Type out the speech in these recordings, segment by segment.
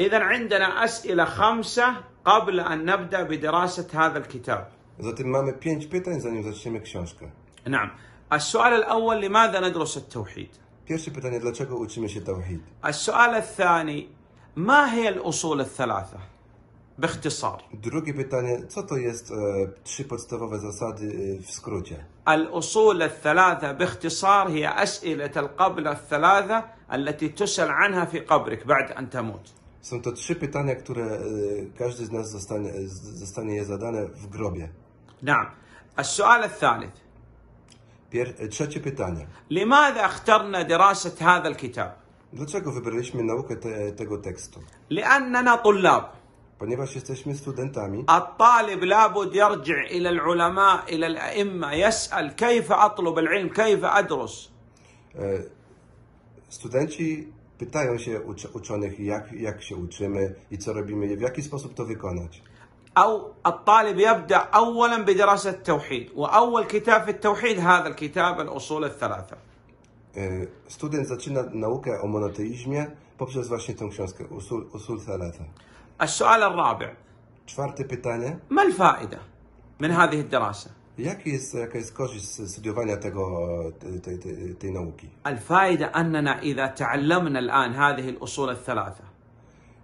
إذا عندنا أسئلة خمسة قبل أن نبدأ بدراسة هذا الكتاب. Zatem mamy pięć pytań, zanim zaczniemy książkę. نعم. السؤال الأول لماذا ندرس التوحيد؟ Pierwsze pytanie, dlaczego uczymy się tawhid? السؤال الثاني ما هي الأصول الثلاثة؟ باختصار. Drugie pytanie, co to jest e, trzy podstawowe zasady e, w skrócie? الأصول الثلاثة باختصار هي أسئلة القبلة الثلاثة التي تسأل عنها في قبرك بعد أن تموت. Są to trzy pytania, które każdy z nas zostanie, zostanie je zadane w grobie. نعم السؤال الثالث Pier, trzecie pytanie. لماذا اخترنا دراسة هذا الكتاب؟ Dlaczego wybraliśmy naukę te, tego tekstu? لأننا طلاب ponieważ jesteśmy studentami. الطالب لابد يرجع إلى العلماء إلى الأئمة يسأل كيف أطلب العلم كيف أدرس؟ Studenci pytają się uczonych, jak, jak się uczymy i co robimy, w jaki sposób to wykonać. أو الطالب يبدأ أولا بدراسة التوحيد وأول كتاب في التوحيد هذا الكتاب الأصول الثلاثة Student zaczyna naukę o monoteizmie poprzez właśnie tę książkę Usul, Usul Thalatha. السؤال الرابع. czwarte pytanie. ما الفائدة من هذه الدراسة؟ jak jest, jaka jest korzyść z studiowania tego, tej, tej, tej nauki?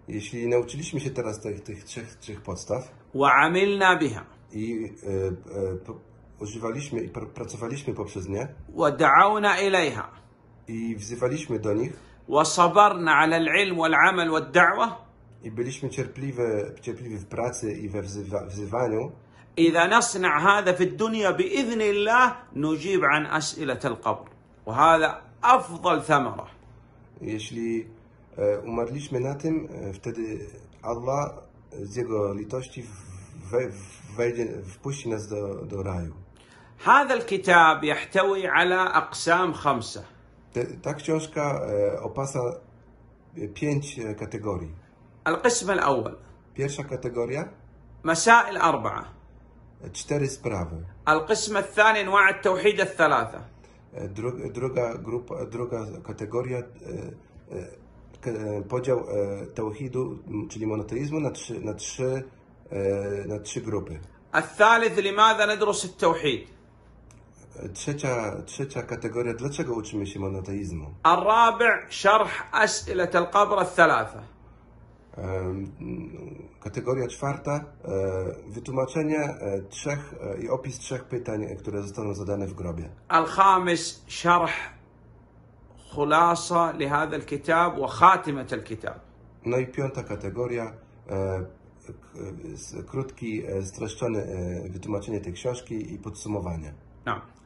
Jeśli nauczyliśmy się teraz tych, tych trzech, trzech podstaw i e, e, używaliśmy i pr- pracowaliśmy poprzez nie i wzywaliśmy do nich i byliśmy cierpliwi, cierpliwi w pracy i we wzywa, wzywaniu, إذا نصنع هذا في الدنيا بإذن الله نجيب عن أسئلة القبر وهذا أفضل ثمرة يشلي آه، عمر ليش مناتم آه، افتدي الله زيغو ليتوشتي فيجن فبوشي ناس دو رايو هذا الكتاب يحتوي على أقسام خمسة تاك تشوشكا أوباسا آه، بيانش كاتيغوري القسم الأول بيرشا كاتيغوريا مسائل أربعة تشتري سبراوو القسم الثاني انواع التوحيد الثلاثه druga grupa, druga kategoria podział tauhidu, czyli monoteizmu na trzy, na trzy, na trzy grupy. الثالث لماذا ندرس التوحيد؟ trzecia, trzecia kategoria, dlaczego uczymy się monoteizmu? الرابع شرح أسئلة القبر الثلاثة. Kategoria czwarta, e, wytłumaczenie e, trzech e, i opis trzech pytań, które zostaną zadane w grobie. الخامس شرح خلاصة لهذا الكتاب وخاتمة kitab No i piąta kategoria, krótki, streszczony wytłumaczenie tej książki i podsumowanie. No.